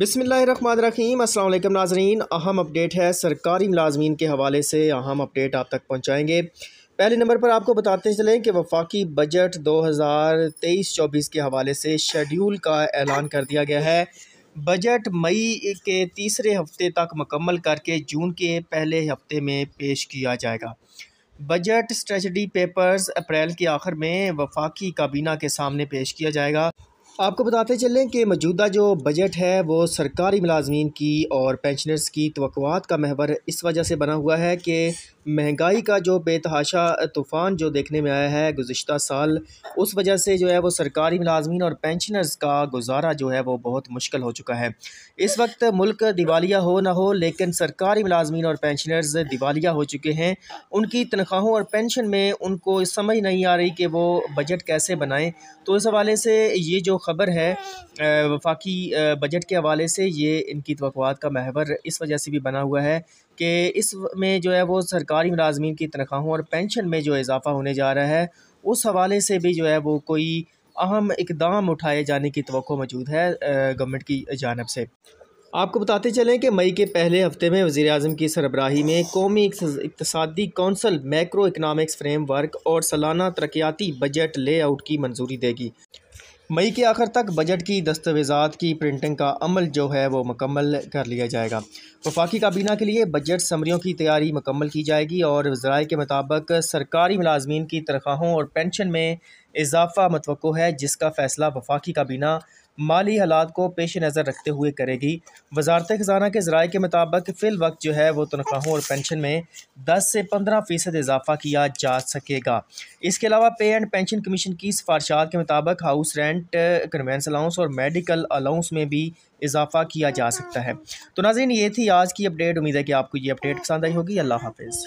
बिसमीम अल्लाम नाजरीन अहम अपडेट है सरकारी मुलाजमीन के हवाले से अहम अपडेट आप तक पहुँचाएँगे पहले नंबर पर आपको बताते चलें कि वफाकी बजट 2023-24 के हवाले से शेड्यूल का ऐलान कर दिया गया है बजट मई के तीसरे हफ्ते तक मुकम्मल करके जून के पहले हफ्ते में पेश किया जाएगा बजट स्ट्रेटडी पेपर्स अप्रैल के आखिर में वफाकी काबीना के सामने पेश किया जाएगा आपको बताते चलें कि मौजूदा जो बजट है वो सरकारी मुलाजमीन की और पेंशनर्स की तोक़ात का महवर इस वजह से बना हुआ है कि महंगाई का जो बेतहाशा तूफ़ान जो देखने में आया है गुज्त साल उस वजह से जो है वो सरकारी मुलाजमीन और पेंशनर्स का गुजारा जो है वो बहुत मुश्किल हो चुका है इस वक्त मुल्क दिवालिया हो ना हो लेकिन सरकारी मुलाजमीन और पेंशनर्स दिवालिया हो चुके हैं उनकी तनख्वाहों और पेंशन में उनको समझ नहीं आ रही कि वो बजट कैसे बनाएँ तो इस हवाले से ये जो ख़बर है वफाकी बजट के हवाले से ये इनकी तो का महवर इस वजह से भी बना हुआ है कि इसमें जो है वो सरकारी मुलाजमीन की तनख्वाहों और पेंशन में जो इजाफ़ा होने जा रहा है उस हवाले से भी जो है वो कोई अहम इकदाम उठाए जाने की तो मौजूद है गवर्नमेंट की जानब से आपको बताते चलें कि मई के पहले हफ्ते में वज़ी अजम की सरबराही में कौमी इकतदी कौंसल मैक्रो इकनॉमिक्स फ्रेमवर्क और सालाना तरक्याती बजट ले आउट की मंजूरी देगी मई के आखिर तक बजट की दस्तावेजा की प्रिंटिंग का अमल जो है वो मुकम्मल कर लिया जाएगा वफाकी काबीना के लिए बजट समरियों की तैयारी मुकम्मल की जाएगी और वजराय के मुताबिक सरकारी मुलाजमीन की तनख्वाहों और पेंशन में इजाफा मतवक़ है जिसका फ़ैसला वफाकी काबीना माली हालात को पेश नज़र रखते हुए करेगी वजारत ख़जाना के ज़राए के मुताबिक फ़िल वक्त जो है वह तनख्वाहों और पेंशन में दस से पंद्रह फ़ीसद इजाफा किया जा सकेगा इसके अलावा पे एंड पेंशन कमीशन की सिफारशात के मुताबिक हाउस रेंट कन्वेंस अलाउंस और मेडिकल अलाउंस में भी इजाफा किया जा सकता है तो नाजीन ये थी आज की अपडेट उम्मीद है कि आपको ये अपडेट पसंद आई होगी अल्लाह हाफिज़